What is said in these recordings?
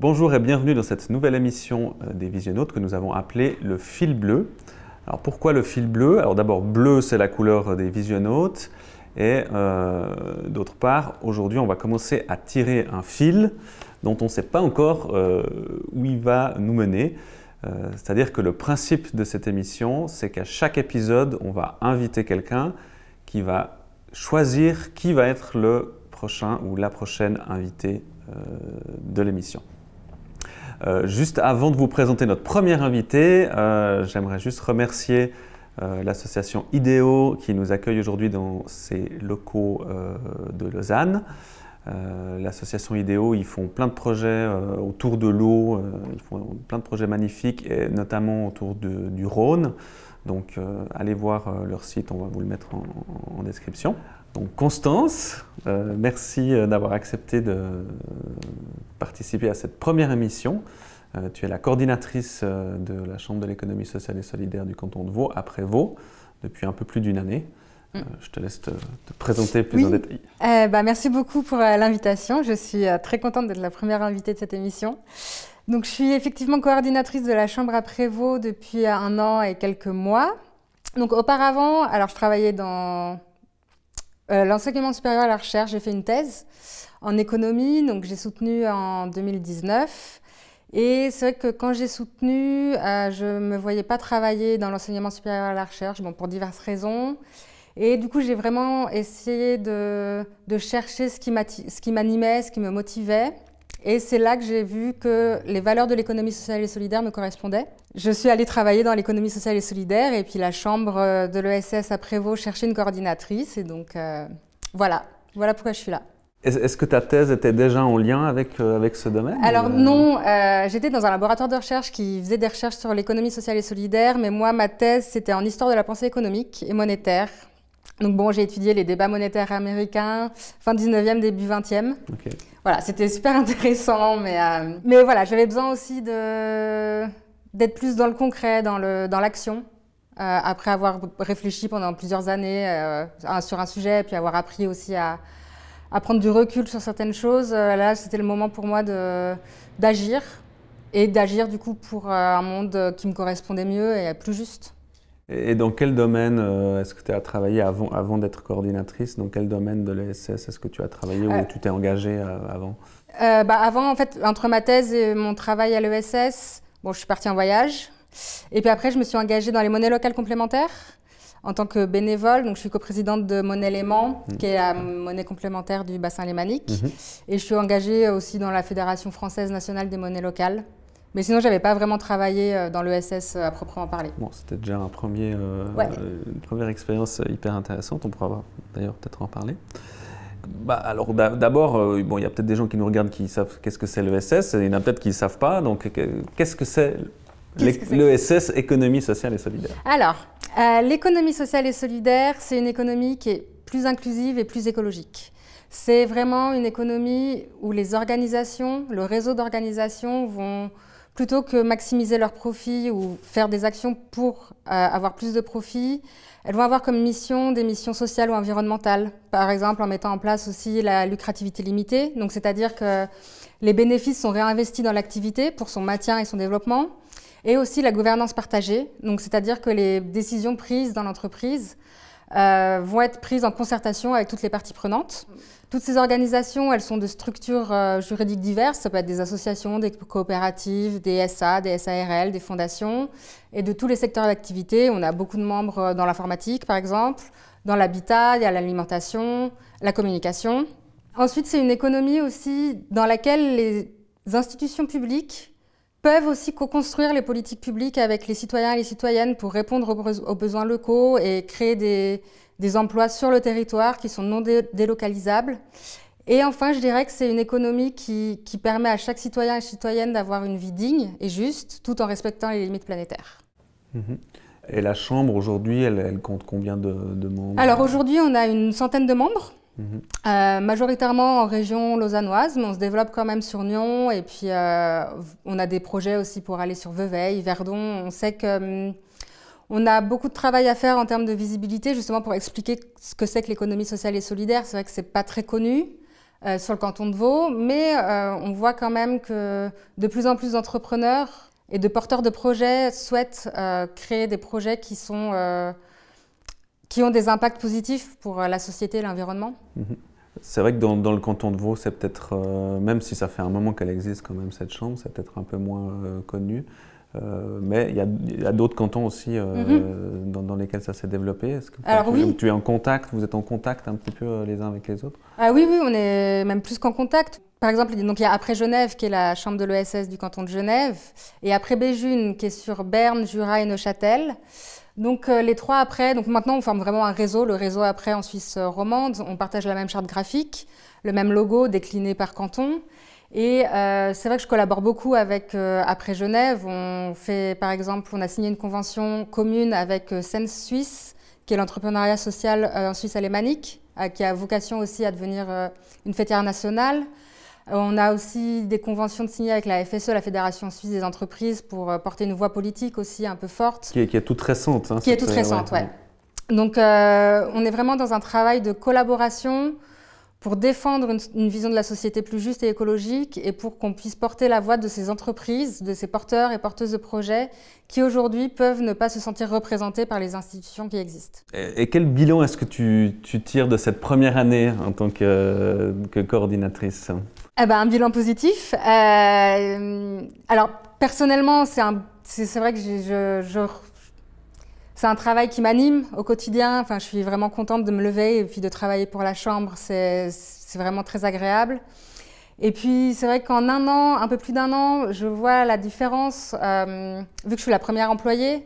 Bonjour et bienvenue dans cette nouvelle émission euh, des Visionnautes que nous avons appelée le fil bleu. Alors pourquoi le fil bleu Alors d'abord bleu c'est la couleur des Visionnautes et euh, d'autre part aujourd'hui on va commencer à tirer un fil dont on ne sait pas encore euh, où il va nous mener. C'est-à-dire que le principe de cette émission c'est qu'à chaque épisode on va inviter quelqu'un qui va choisir qui va être le prochain ou la prochaine invitée de l'émission. Euh, juste avant de vous présenter notre premier invité, euh, j'aimerais juste remercier euh, l'association IDEO qui nous accueille aujourd'hui dans ses locaux de Lausanne. l'association IDEO, ils font plein de projets autour de l'eau, ils font plein de projets magnifiques, et notamment autour du Rhône. Donc allez voir leur site, on va vous le mettre en description. Donc Constance, euh, merci euh, d'avoir accepté de euh, participer à cette première émission. tu es la coordinatrice de la Chambre de l'économie sociale et solidaire du canton de Vaud, à Vaud, depuis un peu plus d'une année. Mm. je te laisse te, présenter plus en détail. Bah, merci beaucoup pour l'invitation. Je suis très contente d'être la première invitée de cette émission. Donc, je suis effectivement coordinatrice de la Chambre à Prévost depuis un an et quelques mois. Donc, auparavant, alors je travaillais dans euh, l'enseignement supérieur à la recherche, j'ai fait une thèse en économie, donc j'ai soutenu en 2019. Et c'est vrai que quand j'ai soutenu, euh, je ne me voyais pas travailler dans l'enseignement supérieur à la recherche, bon, pour diverses raisons. Et du coup, j'ai vraiment essayé de, de, chercher ce qui m'animait, ce qui me motivait. Et c'est là que j'ai vu que les valeurs de l'économie sociale et solidaire me correspondaient. Je suis allée travailler dans l'économie sociale et solidaire et puis la chambre euh, de l'ESS à Prévost cherchait une coordinatrice. Et donc euh, voilà, voilà pourquoi je suis là. Est-ce que ta thèse était déjà en lien avec, euh, ce domaine Alors non, j'étais dans un laboratoire de recherche qui faisait des recherches sur l'économie sociale et solidaire, mais moi, ma thèse, c'était en histoire de la pensée économique et monétaire. Donc bon, j'ai étudié les débats monétaires américains, fin 19e, début 20e. Voilà, c'était super intéressant, mais, euh, mais voilà, j'avais besoin aussi d'être plus dans le concret, dans l'action. Dans euh, après avoir réfléchi pendant plusieurs années euh, sur un sujet, et puis avoir appris aussi à, à prendre du recul sur certaines choses, là c'était le moment pour moi d'agir et d'agir du coup pour un monde qui me correspondait mieux et plus juste. Et dans quel domaine euh, est-ce que tu as travaillé avant, avant d'être coordinatrice Dans quel domaine de l'ESS est-ce que tu as travaillé ou euh, tu t'es engagée euh, avant bah, Avant, en fait, entre ma thèse et mon travail à l'ESS, bon, je suis partie en voyage. Et puis après, je me suis engagée dans les monnaies locales complémentaires en tant que bénévole. Donc, je suis coprésidente de Monnaie Léman, mmh. qui est la monnaie complémentaire du bassin lémanique. Mmh. Et je suis engagée aussi dans la Fédération française nationale des monnaies locales. Mais sinon, je n'avais pas vraiment travaillé euh, dans l'ESS euh, à proprement parler. Bon, c'était déjà un premier, euh, une première expérience hyper intéressante. On pourra d'ailleurs peut-être en parler. Bah, alors d'abord, bon, il y a peut-être des gens qui nous regardent qui savent qu'est-ce que c'est l'ESS, il y en a peut-être qui ne savent pas. Donc, qu'est-ce que c'est l'ESS, économie sociale et solidaire Alors, l'économie sociale et solidaire, c'est une économie qui est plus inclusive et plus écologique. C'est vraiment une économie où les organisations, le réseau d'organisations vont plutôt que maximiser leurs profits ou faire des actions pour euh, avoir plus de profits, elles vont avoir comme mission des missions sociales ou environnementales, par exemple en mettant en place aussi la lucrativité limitée, donc c'est-à-dire que les bénéfices sont réinvestis dans l'activité pour son maintien et son développement, et aussi la gouvernance partagée, donc c'est-à-dire que les décisions prises dans l'entreprise euh, vont être prises en concertation avec toutes les parties prenantes. Toutes ces organisations, elles sont de structures euh, juridiques diverses. Ça peut être des associations, des coopératives, des SA, des SARL, des fondations. Et de tous les secteurs d'activité, on a beaucoup de membres dans l'informatique, par exemple. Dans l'habitat, il y a l'alimentation, la communication. Ensuite, c'est une économie aussi dans laquelle les institutions publiques peuvent aussi co-construire les politiques publiques avec les citoyens et les citoyennes pour répondre aux besoins locaux et créer des, emplois sur le territoire qui sont non délocalisables. Et enfin, je dirais que c'est une économie qui, permet à chaque citoyen et citoyenne d'avoir une vie digne et juste, tout en respectant les limites planétaires. Mhm. Et la Chambre, aujourd'hui, elle, compte combien de membres Alors aujourd'hui, on a une centaine de membres. Euh, majoritairement en région lausannoise, mais on se développe quand même sur Nyon. Et puis, euh, on a des projets aussi pour aller sur Vevey, Verdon. On sait que... Hum, on a beaucoup de travail à faire en termes de visibilité, justement pour expliquer ce que c'est que l'économie sociale et solidaire. C'est vrai que c'est pas très connu euh, sur le canton de Vaud, mais on voit quand même que de plus en plus d'entrepreneurs et de porteurs de projets souhaitent créer des projets qui sont qui ont des impacts positifs pour euh, la société et l'environnement mhm. C'est vrai que dans, le canton de Vaud, c'est peut-être, euh, même si ça fait un moment qu'elle existe quand même cette chambre, c'est peut-être un peu moins connue. Euh, connu. mais il y a, d'autres cantons aussi mhm. dans, lesquels ça s'est développé. Que Alors tu, Tu es en contact, vous êtes en contact un petit peu les uns avec les autres Ah oui, oui, on est même plus qu'en contact. Par exemple, donc il y a après Genève qui est la chambre de l'ESS du canton de Genève, et après Béjune qui est sur Berne, Jura et Neuchâtel. Donc euh, les trois après, donc maintenant on forme vraiment un réseau, le réseau après en Suisse euh, romande, on partage la même charte graphique, le même logo décliné par canton. Et euh, c'est vrai que je collabore beaucoup avec Après Genève. On fait, par exemple, on a signé une convention commune avec Sense Suisse, qui est l'entrepreneuriat social en Suisse alémanique, qui a vocation aussi à devenir une fêtière nationale. On a aussi des conventions de signer avec la FSE, la Fédération suisse des entreprises, pour euh, porter une voix politique aussi un peu forte. Qui est, toute récente. qui est toute récente, oui. Hein, euh, Donc euh, on est vraiment dans un travail de collaboration pour défendre une, vision de la société plus juste et écologique et pour qu'on puisse porter la voix de ces entreprises, de ces porteurs et porteuses de projets qui aujourd'hui peuvent ne pas se sentir représentés par les institutions qui existent. Et, quel bilan est-ce que tu, tires de cette première année en tant que coordinatrice eh ben, un bilan positif. Euh, alors, personnellement, c'est vrai que c'est un travail qui m'anime au quotidien. Enfin, je suis vraiment contente de me lever et puis de travailler pour la chambre. C'est vraiment très agréable. Et puis, c'est vrai qu'en un an, un peu plus d'un an, je vois la différence. Euh, vu que je suis la première employée,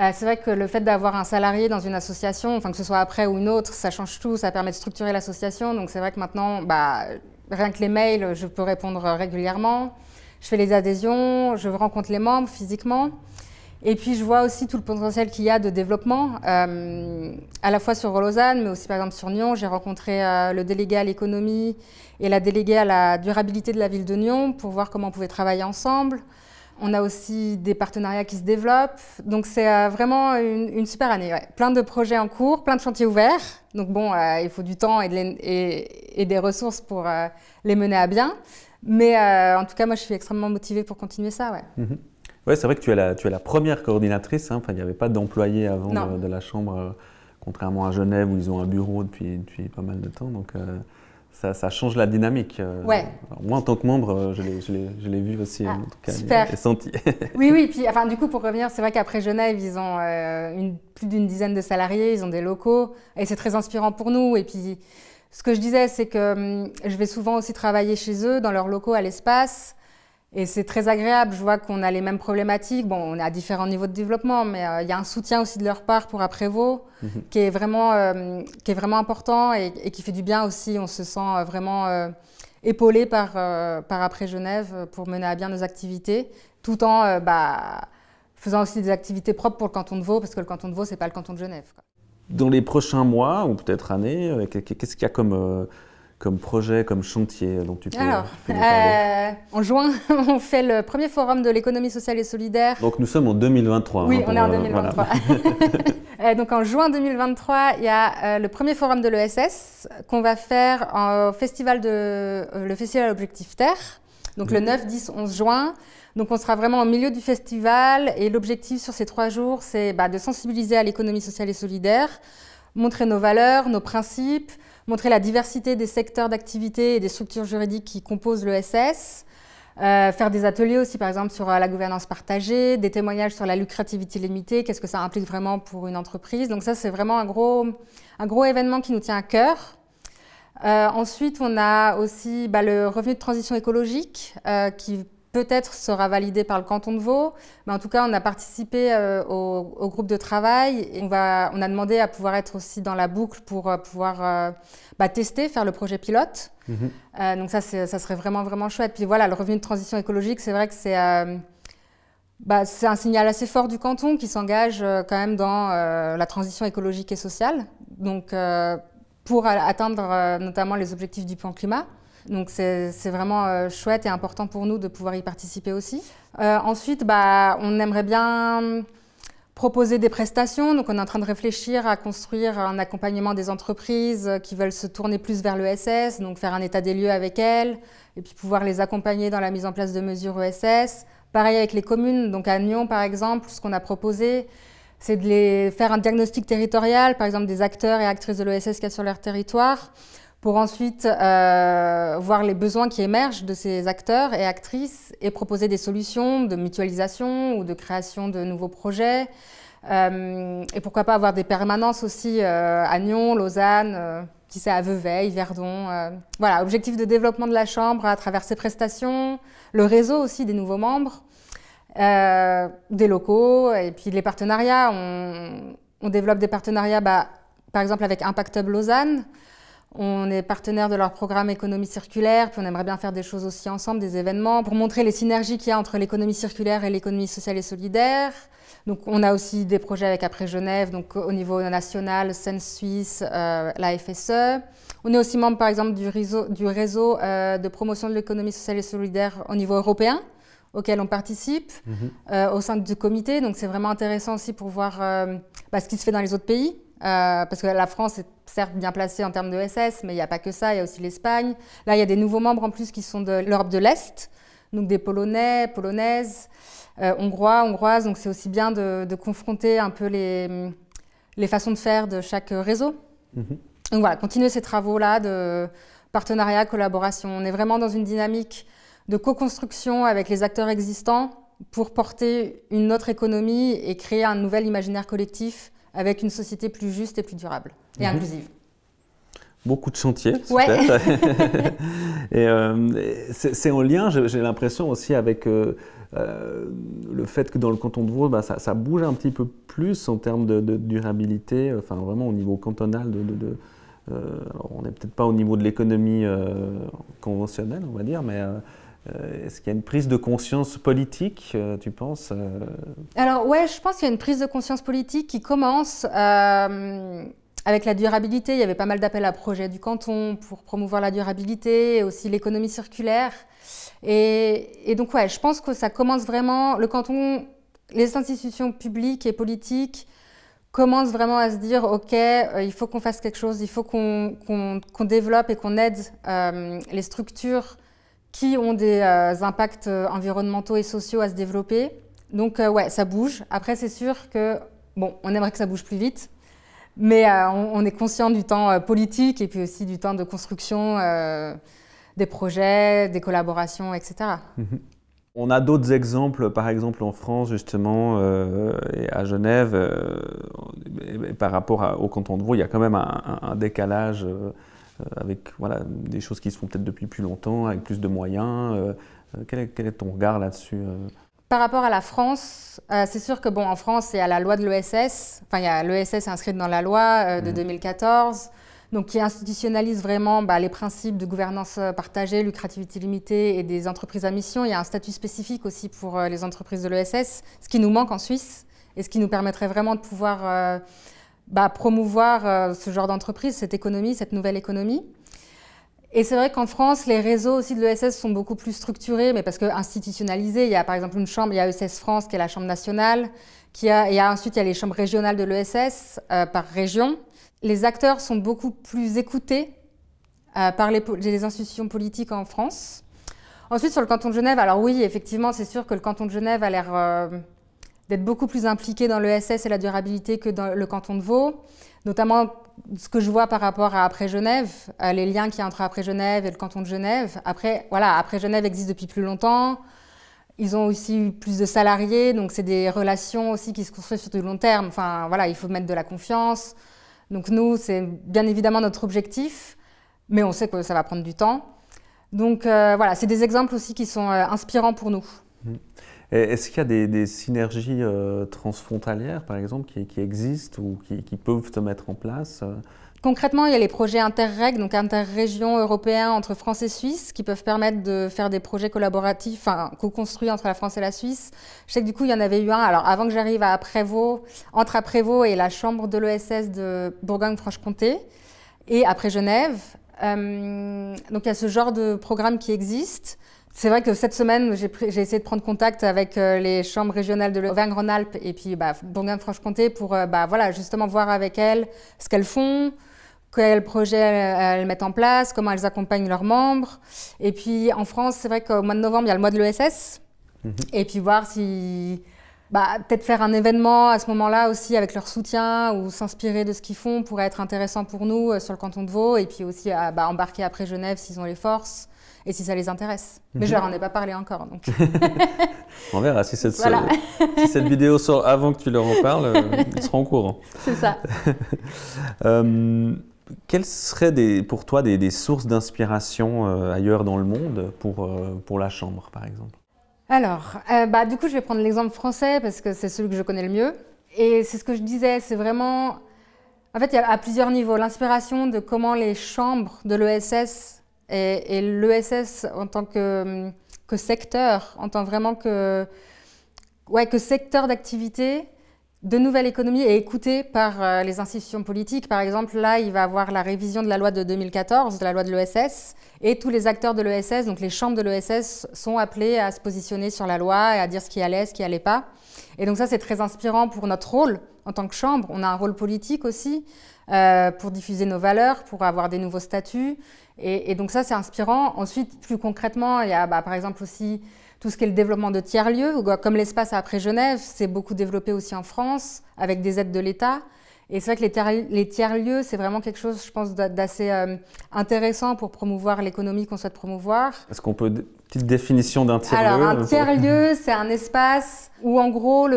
euh, c'est vrai que le fait d'avoir un salarié dans une association, enfin que ce soit après ou une autre, ça change tout, ça permet de structurer l'association. Donc c'est vrai que maintenant, bah, rien que les mails, je peux répondre régulièrement. Je fais les adhésions, je rencontre les membres physiquement. Et puis je vois aussi tout le potentiel qu'il y a de développement, euh, à la fois sur Lausanne, mais aussi par exemple sur Nyon. J'ai rencontré euh, le délégué à l'économie et la déléguée à la durabilité de la ville de Nyon pour voir comment on pouvait travailler ensemble. On a aussi des partenariats qui se développent. Donc c'est euh, vraiment une, super année. Plein de projets en cours, plein de chantiers ouverts. Donc bon, euh, il faut du temps et, et, des ressources pour euh, les mener à bien. Mais en tout cas, moi, je suis extrêmement motivée pour continuer ça. Ouais. Mhm. Oui, c'est vrai que tu es la, tu es la première coordinatrice. Hein. Enfin, il n'y avait pas d'employés avant de, la Chambre, contrairement à Genève où ils ont un bureau depuis, depuis pas mal de temps. Donc, ça, change la dynamique. Euh, moi, en tant que membre, euh, je l'ai vu aussi, ah, en tout cas, senti. oui, oui, puis du coup, pour revenir, c'est vrai qu'après Genève, ils ont euh, plus d'une dizaine de salariés, ils ont des locaux, et c'est très inspirant pour nous. Et puis, ce que je disais, c'est que hum, je vais souvent aussi travailler chez eux, dans leurs locaux à l'espace. Et c'est très agréable, je vois qu'on a les mêmes problématiques. Bon, on est à différents niveaux de développement, mais euh, il y a un soutien aussi de leur part pour Après-Vaux mhm. qui, est vraiment, euh, qui est vraiment important et, qui fait du bien aussi. On se sent euh, vraiment épaulé par, par Après-Genève pour mener à bien nos activités, tout en bah, faisant aussi des activités propres pour le canton de Vaud, parce que le canton de Vaud, ce n'est pas le canton de Genève. Dans les prochains mois, ou peut-être années, qu'est-ce qu'il y a comme comme projet, comme chantier dont tu peux, Alors, euh, en juin, on fait le premier forum de l'économie sociale et solidaire. Donc nous sommes en 2023. Oui, hein, on est en 2023. Euh, euh, donc en juin 2023, il y a le premier forum de l'ESS qu'on va faire au festival de, le festival Objectif Terre. Donc le 9, 10, 11 juin. Donc on sera vraiment au milieu du festival et l'objectif sur ces trois jours, c'est bah, de sensibiliser à l'économie sociale et solidaire, montrer nos valeurs, nos principes, montrer la diversité des secteurs d'activité et des structures juridiques qui composent l'ESS, SS. Euh, faire des ateliers aussi, par exemple, sur euh, la gouvernance partagée, des témoignages sur la lucrativité limitée, qu'est-ce que ça implique vraiment pour une entreprise. Donc ça, c'est vraiment un gros, un gros événement qui nous tient à cœur. Euh, ensuite, on a aussi bah, le revenu de transition écologique qui peut-être sera validé par le canton de Vaud. Mais en tout cas, on a participé euh, au, groupe de travail et on, va, on, a demandé à pouvoir être aussi dans la boucle pour euh, pouvoir euh, bah, tester, faire le projet pilote. Mhm. donc ça, ça serait vraiment, vraiment chouette. Puis voilà, le revenu de transition écologique, c'est vrai que c'est... Bah, c'est un signal assez fort du canton qui s'engage quand même dans la transition écologique et sociale, donc pour atteindre notamment les objectifs du plan climat. Donc c'est vraiment euh, chouette et important pour nous de pouvoir y participer aussi. Euh, ensuite, bah, on aimerait bien proposer des prestations. Donc on est en train de réfléchir à construire un accompagnement des entreprises qui veulent se tourner plus vers l'ESS, donc faire un état des lieux avec elles, et puis pouvoir les accompagner dans la mise en place de mesures ESS. Pareil avec les communes, donc à Nyon par exemple, ce qu'on a proposé, c'est de les faire un diagnostic territorial, par exemple des acteurs et actrices de l'ESS qu'il y a sur leur territoire, pour ensuite euh, voir les besoins qui émergent de ces acteurs et actrices et proposer des solutions de mutualisation ou de création de nouveaux projets. Euh, et pourquoi pas avoir des permanences aussi euh, à Nyon, Lausanne, qui sait, à Vevey, Verdon. voilà, objectif de développement de la Chambre à travers ses prestations, le réseau aussi des nouveaux membres, des locaux et puis les partenariats. On, développe des partenariats, bah, par exemple avec Impactable Lausanne, on est partenaire de leur programme économie circulaire, puis on aimerait bien faire des choses aussi ensemble, des événements, pour montrer les synergies qu'il y a entre l'économie circulaire et l'économie sociale et solidaire. Donc on a aussi des projets avec Après Genève, donc euh, au niveau national, SENS Suisse, euh, la FSE. On est aussi membre par exemple du réseau, euh, de promotion de l'économie sociale et solidaire au niveau européen auquel on participe mhm. au sein du comité. Donc c'est vraiment intéressant aussi pour voir bah, ce qui se fait dans les autres pays. Euh, parce que la France est certes bien placée en termes de SS, mais il n'y a pas que ça, il y a aussi l'Espagne. Là, il y a des nouveaux membres en plus qui sont de l'Europe de l'Est, donc des Polonais, Polonaises, euh, Hongrois, Hongroises. Donc c'est aussi bien de, confronter un peu les, façons de faire de chaque réseau. Mhm. Donc voilà, continuer ces travaux-là de partenariat, collaboration. On est vraiment dans une dynamique de co-construction avec les acteurs existants pour porter une autre économie et créer un nouvel imaginaire collectif avec une société plus juste et plus durable et mhm. inclusive. Beaucoup de chantiers, ouais. et euh, c'est en lien, j'ai l'impression aussi avec euh, euh, le fait que dans le canton de Vaud, bah, ça, bouge un petit peu plus en termes de, durabilité, enfin vraiment au niveau cantonal. De, on n'est peut-être pas au niveau de l'économie conventionnelle, on va dire, mais euh, est-ce qu'il y a une prise de conscience politique, euh, tu penses euh Alors ouais, je pense qu'il y a une prise de conscience politique qui commence avec la durabilité. Il y avait pas mal d'appels à projets du canton pour promouvoir la durabilité et aussi l'économie circulaire. Et, donc ouais, je pense que ça commence vraiment, le canton, les institutions publiques et politiques commencent vraiment à se dire, OK, il faut qu'on fasse quelque chose, il faut qu'on développe et qu'on aide les structures qui ont des euh, impacts euh, environnementaux et sociaux à se développer. Donc euh, ouais, ça bouge. Après, c'est sûr que bon, on aimerait que ça bouge plus vite, mais on, est conscient du temps politique et puis aussi du temps de construction des projets, des collaborations, etc. Mm-hmm. On a d'autres exemples, par exemple en France justement, et à Genève, par rapport au canton de Vaud, il y a quand même un, décalage euh, avec voilà, des choses qui se font peut-être depuis plus longtemps, avec plus de moyens. Euh, euh, quel est, ton regard là-dessus par rapport à la France, c'est sûr que bon, en France, il y a la loi de l'ESS, enfin, il y a l'ESS inscrite dans la loi de 2014, mhm. donc qui institutionnalise vraiment bah, les principes de gouvernance partagée, lucrativité limitée et des entreprises à mission. Il y a un statut spécifique aussi pour les entreprises de l'ESS, ce qui nous manque en Suisse et ce qui nous permettrait vraiment de pouvoir bah, promouvoir euh, ce genre d'entreprise, cette économie, cette nouvelle économie. Et c'est vrai qu'en France, les réseaux aussi de l'ESS sont beaucoup plus structurés, mais parce que institutionnalisés. Il y a par exemple une chambre, il y a ESS France qui est la chambre nationale, qui a, et ensuite il y a les chambres régionales de l'ESS euh, par région. Les acteurs sont beaucoup plus écoutés euh, par les, les, institutions politiques en France. Ensuite, sur le canton de Genève, alors oui, effectivement, c'est sûr que le canton de Genève a l'air d'être beaucoup plus impliqués dans le et la durabilité que dans le canton de Vaud, notamment ce que je vois par rapport à Après Genève, euh, les liens qui y entre Après Genève et le canton de Genève. Après, voilà, Après Genève existe depuis plus longtemps. Ils ont aussi eu plus de salariés, donc c'est des relations aussi qui se construisent sur du long terme. Enfin, voilà, il faut mettre de la confiance. Donc nous, c'est bien évidemment notre objectif, mais on sait que ça va prendre du temps. Donc euh, voilà, c'est des exemples aussi qui sont euh, inspirants pour nous. Est-ce qu'il y a des, synergies euh, transfrontalières, par exemple, qui, existent ou qui, peuvent te mettre en place euh? Concrètement, il y a les projets Interreg, donc interrégions européens entre France et Suisse, qui peuvent permettre de faire des projets collaboratifs, enfin, co-construits entre la France et la Suisse. Je sais que du coup, il y en avait eu un, alors avant que j'arrive à Prévost, entre Prévost et la chambre de l'ESS de Bourgogne-Franche-Comté, et après Genève. Euh, donc il y a ce genre de programme qui existe. C'est vrai que cette semaine, j'ai essayé de prendre contact avec euh, les chambres régionales de l'Auvergne-Rhône-Alpes et puis bah, Bourgogne-Franche-Comté pour euh, bah, voilà, justement voir avec elles ce qu'elles font, quels projets euh, elles, mettent en place, comment elles accompagnent leurs membres. Et puis en France, c'est vrai qu'au mois de novembre, il y a le mois de l'ESS. Mhm. Et puis voir si bah, peut-être faire un événement à ce moment-là aussi avec leur soutien ou s'inspirer de ce qu'ils font pourrait être intéressant pour nous euh, sur le canton de Vaud et puis aussi euh, bah, embarquer après Genève s'ils ont les forces et si ça les intéresse. Mais je mhm. leur en ai pas parlé encore, donc. On verra euh, si cette, vidéo sort avant que tu leur en parles, ils seront au courant. C'est ça. quelles seraient des, pour toi des, sources d'inspiration ailleurs dans le monde pour, pour la chambre, par exemple alors, euh, bah, du coup, je vais prendre l'exemple français parce que c'est celui que je connais le mieux. Et c'est ce que je disais, c'est vraiment... En fait, il y a à plusieurs niveaux l'inspiration de comment les chambres de l'ESS et, et l'ESS en tant que, que secteur, en tant vraiment que, que secteur d'activité, de nouvelles économies et écoutée par euh, les institutions politiques. Par exemple, là, il va y avoir la révision de la loi de 2014, de la loi de l'ESS, et tous les acteurs de l'ESS, donc les chambres de l'ESS, sont appelés à se positionner sur la loi et à dire ce qui allait, ce qui allait pas. Et donc ça, c'est très inspirant pour notre rôle en tant que chambre. On a un rôle politique aussi euh, pour diffuser nos valeurs, pour avoir des nouveaux statuts. Et, donc ça, c'est inspirant. Ensuite, plus concrètement, il y a bah, par exemple aussi tout ce qui est le développement de tiers-lieux, comme l'espace après Genève, c'est beaucoup développé aussi en France, avec des aides de l'État. Et c'est vrai que les tiers-lieux, c'est vraiment quelque chose, je pense, d'assez euh, intéressant pour promouvoir l'économie qu'on souhaite promouvoir. Est-ce qu'on peut... Petite définition d'un tiers-lieu Alors, un euh, tiers-lieu, c'est un espace où, en gros,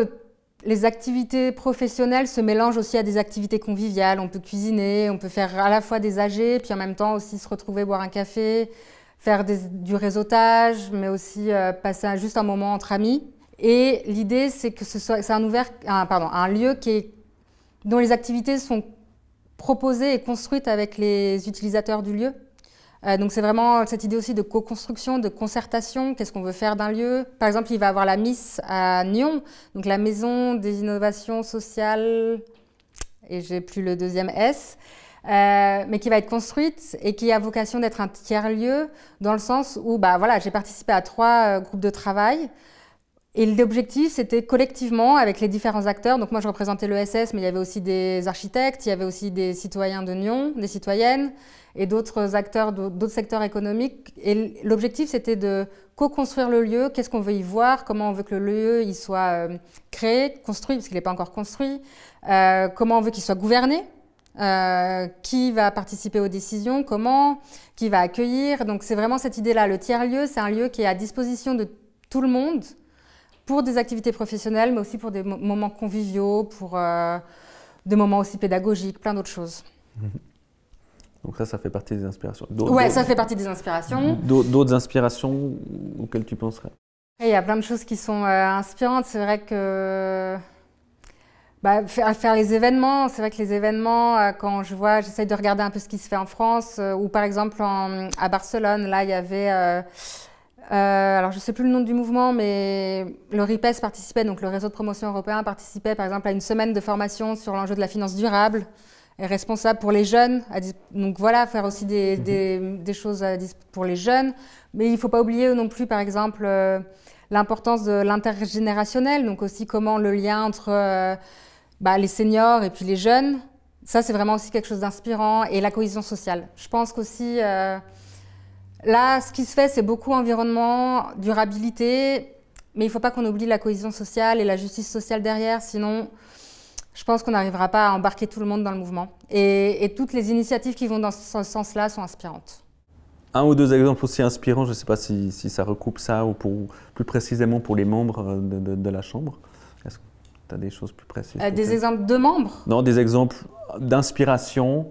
les activités professionnelles se mélangent aussi à des activités conviviales. On peut cuisiner, on peut faire à la fois des âgés, puis en même temps aussi se retrouver boire un café, faire du réseautage, mais aussi euh, passer juste un moment entre amis. Et l'idée, c'est que ce soit, c'est un, ouvert, pardon, un lieu qui est, dont les activités sont proposées et construites avec les utilisateurs du lieu. Euh, donc c'est vraiment cette idée aussi de co-construction, de concertation, qu'est-ce qu'on veut faire d'un lieu. Par exemple, il va y avoir la MIS à Nyon, donc la Maison des Innovations Sociales, et j'ai plus le deuxième S. Euh, mais qui va être construite et qui a vocation d'être un tiers-lieu dans le sens où, bah voilà, j'ai participé à trois euh, groupes de travail. Et l'objectif, c'était collectivement, avec les différents acteurs, donc moi je représentais l'ESS, mais il y avait aussi des architectes, il y avait aussi des citoyens de Nyon, des citoyennes, et d'autres acteurs, d'autres secteurs économiques. Et l'objectif, c'était de co-construire le lieu, qu'est-ce qu'on veut y voir, comment on veut que le lieu il soit euh, créé, construit, parce qu'il n'est pas encore construit, euh, comment on veut qu'il soit gouverné, euh, qui va participer aux décisions, comment, qui va accueillir. Donc c'est vraiment cette idée-là. Le tiers-lieu, c'est un lieu qui est à disposition de tout le monde pour des activités professionnelles, mais aussi pour des moments conviviaux, pour euh, des moments aussi pédagogiques, plein d'autres choses. Donc ça, ça fait partie des inspirations. Ouais, ça fait partie des inspirations. D'autres inspirations auxquelles tu penserais Il y a plein de choses qui sont euh, inspirantes. C'est vrai que bah, faire, les événements. C'est vrai que les événements, euh, quand je vois, j'essaye de regarder un peu ce qui se fait en France. Euh, ou par exemple, à Barcelone, là, il y avait. Euh, alors, je ne sais plus le nom du mouvement, mais le RIPES participait, donc le réseau de promotion européen participait par exemple à une semaine de formation sur l'enjeu de la finance durable et responsable pour les jeunes. Donc voilà, faire aussi des, mhm. des choses pour les jeunes. Mais il ne faut pas oublier non plus, par exemple, l'importance de l'intergénérationnel, donc aussi comment le lien entre euh, bah, les seniors et puis les jeunes. Ça, c'est vraiment aussi quelque chose d'inspirant et la cohésion sociale. Je pense qu'aussi, euh, là, ce qui se fait, c'est beaucoup environnement, durabilité, mais il ne faut pas qu'on oublie la cohésion sociale et la justice sociale derrière, sinon, je pense qu'on n'arrivera pas à embarquer tout le monde dans le mouvement. et toutes les initiatives qui vont dans ce sens-là sont inspirantes un ou deux exemples aussi inspirants, je ne sais pas si, ça recoupe ça ou plus précisément pour les membres euh, de, la Chambre. Est-ce que tu as des choses plus précises euh, Des exemples de membres Non, des exemples d'inspiration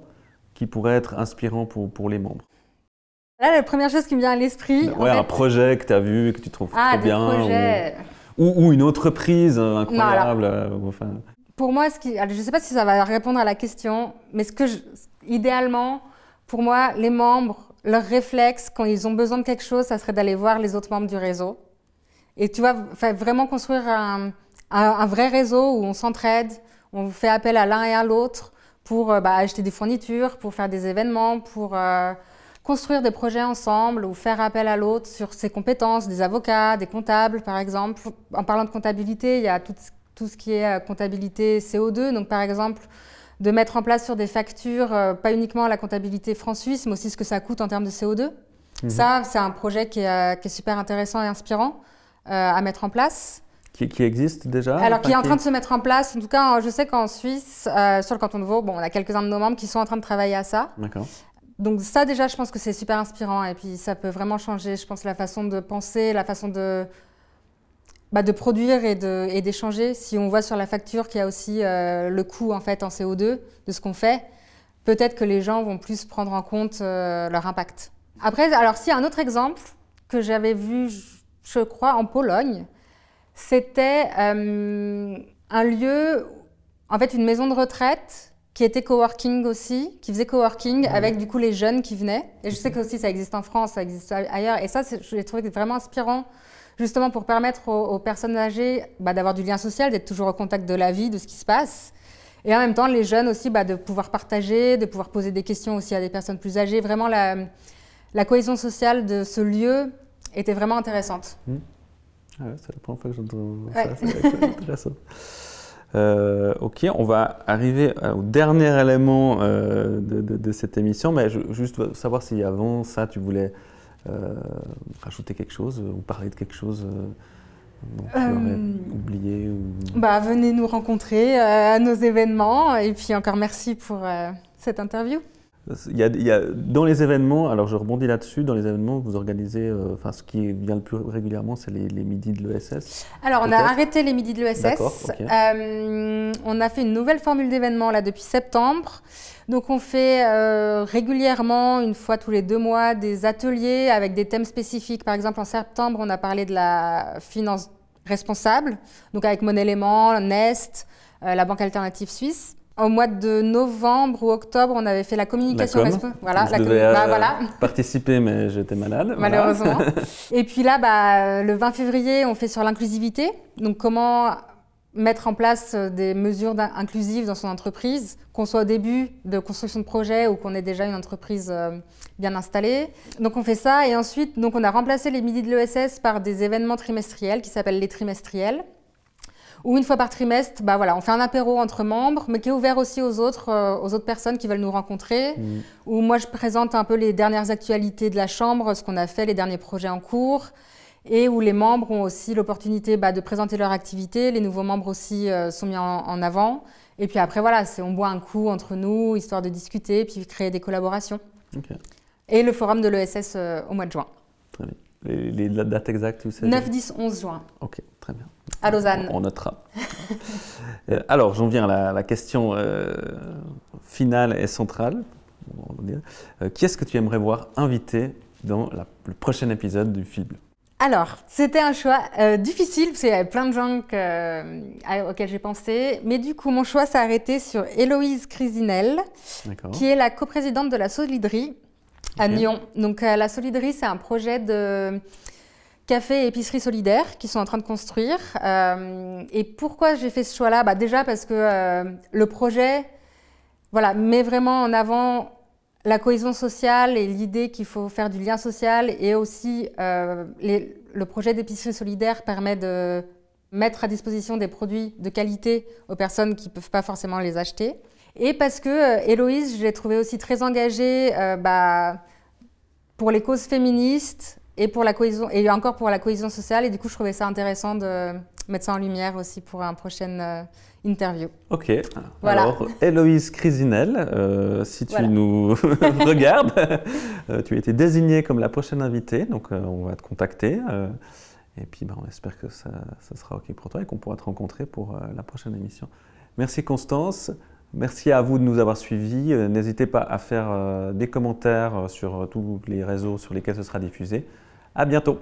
qui pourraient être inspirants pour, les membres. Là, la première chose qui me vient à l'esprit. un projet que tu as vu que tu trouves ah, trop bien. Ou, une entreprise euh, incroyable. Pour moi, je ne sais pas si ça va répondre à la question, mais ce que idéalement, pour moi, les membres leur réflexe, quand ils ont besoin de quelque chose, ça serait d'aller voir les autres membres du réseau. Et tu vois, vraiment construire un, vrai réseau où on s'entraide, on fait appel à l'un et à l'autre pour euh, bah, acheter des fournitures, pour faire des événements, pour euh, construire des projets ensemble ou faire appel à l'autre sur ses compétences, des avocats, des comptables par exemple. En parlant de comptabilité, il y a tout, tout ce qui est euh, comptabilité CO2. Donc par exemple, de mettre en place sur des factures, euh, pas uniquement la comptabilité france suisse mais aussi ce que ça coûte en termes de CO2. Mhm. Ça, c'est un projet qui est, euh, super intéressant et inspirant euh, à mettre en place. Qui, existe déjà Alors, qui est en train de se mettre en place. En tout cas, je sais qu'en Suisse, sur le canton de Vaud, on a quelques-uns de nos membres qui sont en train de travailler à ça. Donc ça, déjà, je pense que c'est super inspirant. Et puis, ça peut vraiment changer, je pense, la façon de penser, la façon de, bah, de produire et d'échanger. Si on voit sur la facture qu'il y a aussi euh, le coût en fait en CO2 de ce qu'on fait, peut-être que les gens vont plus prendre en compte euh, leur impact. Après, alors si un autre exemple que j'avais vu, je crois, en Pologne, c'était euh, un lieu, en fait une maison de retraite qui était coworking aussi, qui faisait coworking avec du coup les jeunes qui venaient. Et je sais que aussi ça existe en France, ça existe ailleurs. Et ça, je l'ai trouvé vraiment inspirant justement pour permettre aux, personnes âgées bah, d'avoir du lien social, d'être toujours au contact de la vie, de ce qui se passe. Et en même temps, les jeunes aussi, bah, de pouvoir partager, de pouvoir poser des questions aussi à des personnes plus âgées. Vraiment, la, cohésion sociale de ce lieu était vraiment intéressante. Hmm. Ah ouais, c'est la première fois que j'entends ça. intéressant. Euh, ok, on va arriver euh, au dernier élément euh, de, cette émission, mais juste savoir si avant ça, tu voulais euh, rajouter quelque chose euh, ou parler de quelque chose euh, oublié ou... Bah, venez nous rencontrer à nos événements et puis encore merci pour cette interview. Il y, dans les événements, alors je rebondis là-dessus, dans les événements, vous organisez, euh, enfin ce qui vient le plus régulièrement, c'est les, midis de l'ESS Alors on a arrêté les midis de l'ESS. Euh, on a fait une nouvelle formule d'événement là depuis septembre. Donc on fait euh, régulièrement, une fois tous les deux mois, des ateliers avec des thèmes spécifiques. Par exemple en septembre, on a parlé de la finance responsable, donc avec Mon Nest, la Banque Alternative Suisse au mois de novembre ou octobre, on avait fait la communication. La participer, mais j'étais malade. Malheureusement. Et puis là, bah, le 20 février, on fait sur l'inclusivité. Donc, comment mettre en place euh, des mesures inclusives dans son entreprise, qu'on soit au début de construction de projet ou qu'on ait déjà une entreprise euh, bien installée. Donc on fait ça et ensuite donc on a remplacé les midis de l'ESS par des événements trimestriels qui s'appellent les trimestriels ou une fois par trimestre, bah voilà, on fait un apéro entre membres, mais qui est ouvert aussi aux autres, euh, aux autres personnes qui veulent nous rencontrer. Mm. Ou Où moi, je présente un peu les dernières actualités de la chambre, ce qu'on a fait, les derniers projets en cours, et où les membres ont aussi l'opportunité bah, de présenter leur activité. Les nouveaux membres aussi euh, sont mis en, avant. Et puis après, voilà, on boit un coup entre nous, histoire de discuter, puis créer des collaborations. Et le forum de l'ESS euh, au mois de juin. Très bien. Les, la date exacte, c'est 9, 10, 11 juin. Ok, très bien. À Lausanne. On, notera. Euh, alors, j'en viens à la, question euh, finale et centrale. Euh, qui est-ce que tu aimerais voir invité dans la, le prochain épisode du film alors, c'était un choix difficile parce qu'il y avait plein de gens auxquels j'ai pensé. Mais du coup, mon choix s'est arrêté sur Héloïse Crisinel, qui est la coprésidente de la Soliderie à okay. Nyon. Donc, la Soliderie, c'est un projet de Café et épicerie solidaire qui sont en train de construire. Euh, et pourquoi j'ai fait ce choix-là bah Déjà parce que euh, le projet voilà, met vraiment en avant la cohésion sociale et l'idée qu'il faut faire du lien social. Et aussi, euh, le projet d'épicerie solidaire permet de mettre à disposition des produits de qualité aux personnes qui ne peuvent pas forcément les acheter. Et parce que Héloïse, je l'ai trouvée aussi très engagée bah, pour les causes féministes, et pour la cohésion et encore pour la cohésion sociale. Et du coup, je trouvais ça intéressant de mettre ça en lumière aussi pour un prochaine euh, interview. Ok. Alors, Héloïse Crisinel, euh, si tu nous regardes, euh, tu as été désignée comme la prochaine invitée, donc on va te contacter. et puis, ben, on espère que ça, ça, sera OK pour toi et qu'on pourra te rencontrer pour la prochaine émission. Merci Constance. Merci à vous de nous avoir suivis. N'hésitez pas à faire des commentaires sur tous les réseaux sur lesquels ce sera diffusé. À bientôt.